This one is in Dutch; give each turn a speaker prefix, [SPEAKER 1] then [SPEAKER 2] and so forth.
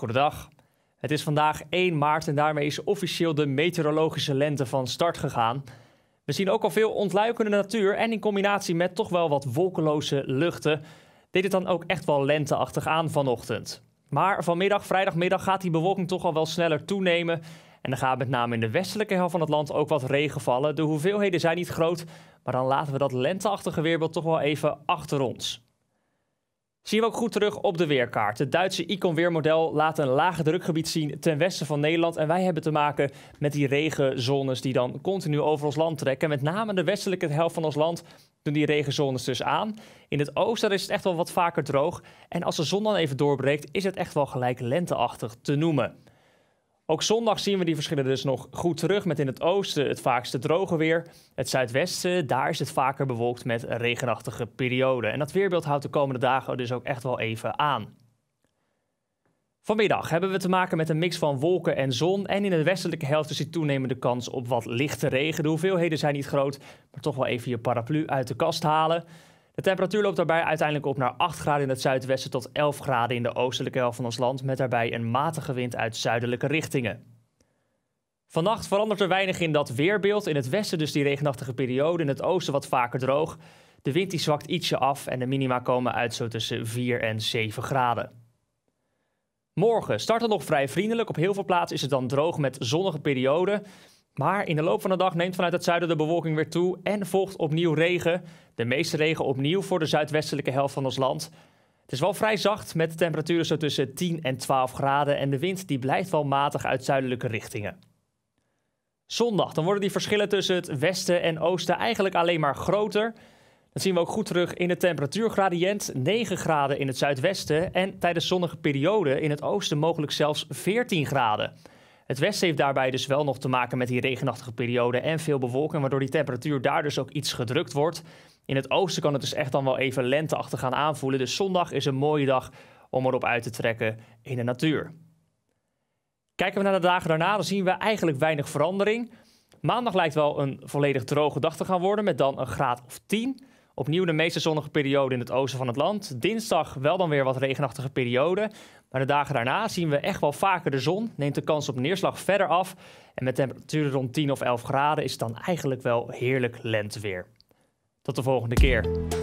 [SPEAKER 1] Goedendag. Het is vandaag 1 maart en daarmee is officieel de meteorologische lente van start gegaan. We zien ook al veel ontluikende natuur en in combinatie met toch wel wat wolkeloze luchten deed het dan ook echt wel lenteachtig aan vanochtend. Maar vanmiddag, vrijdagmiddag, gaat die bewolking toch al wel sneller toenemen. En er gaat met name in de westelijke helft van het land ook wat regen vallen. De hoeveelheden zijn niet groot, maar dan laten we dat lenteachtige weerbeeld toch wel even achter ons. Zien we ook goed terug op de weerkaart. Het Duitse icon-weermodel laat een lage drukgebied zien ten westen van Nederland. En wij hebben te maken met die regenzones die dan continu over ons land trekken. Met name de westelijke helft van ons land doen die regenzones dus aan. In het oosten is het echt wel wat vaker droog. En als de zon dan even doorbreekt, is het echt wel gelijk lenteachtig te noemen. Ook zondag zien we die verschillen dus nog goed terug, met in het oosten het vaakste droge weer. Het zuidwesten, daar is het vaker bewolkt met regenachtige perioden. En dat weerbeeld houdt de komende dagen dus ook echt wel even aan. Vanmiddag hebben we te maken met een mix van wolken en zon. En in de westelijke helft is die toenemende kans op wat lichte regen. De hoeveelheden zijn niet groot, maar toch wel even je paraplu uit de kast halen. De temperatuur loopt daarbij uiteindelijk op naar 8 graden in het zuidwesten tot 11 graden in de oostelijke helft van ons land, met daarbij een matige wind uit zuidelijke richtingen. Vannacht verandert er weinig in dat weerbeeld. In het westen dus die regenachtige periode, in het oosten wat vaker droog. De wind die zwakt ietsje af en de minima komen uit zo tussen 4 en 7 graden. Morgen start het nog vrij vriendelijk. Op heel veel plaatsen is het dan droog met zonnige perioden. Maar in de loop van de dag neemt vanuit het zuiden de bewolking weer toe en volgt opnieuw regen. De meeste regen opnieuw voor de zuidwestelijke helft van ons land. Het is wel vrij zacht met temperaturen zo tussen 10 en 12 graden en de wind die blijft wel matig uit zuidelijke richtingen. Zondag dan worden die verschillen tussen het westen en oosten eigenlijk alleen maar groter. Dat zien we ook goed terug in de temperatuurgradient. 9 graden in het zuidwesten en tijdens zonnige perioden in het oosten mogelijk zelfs 14 graden. Het westen heeft daarbij dus wel nog te maken met die regenachtige periode en veel bewolking, waardoor die temperatuur daar dus ook iets gedrukt wordt. In het oosten kan het dus echt dan wel even lenteachtig gaan aanvoelen. Dus zondag is een mooie dag om erop uit te trekken in de natuur. Kijken we naar de dagen daarna, dan zien we eigenlijk weinig verandering. Maandag lijkt wel een volledig droge dag te gaan worden met dan een graad of 10. Opnieuw de meeste zonnige periode in het oosten van het land. Dinsdag wel dan weer wat regenachtige periode. Maar de dagen daarna zien we echt wel vaker de zon. Neemt de kans op neerslag verder af. En met temperaturen rond 10 of 11 graden is het dan eigenlijk wel heerlijk lenteweer. Tot de volgende keer.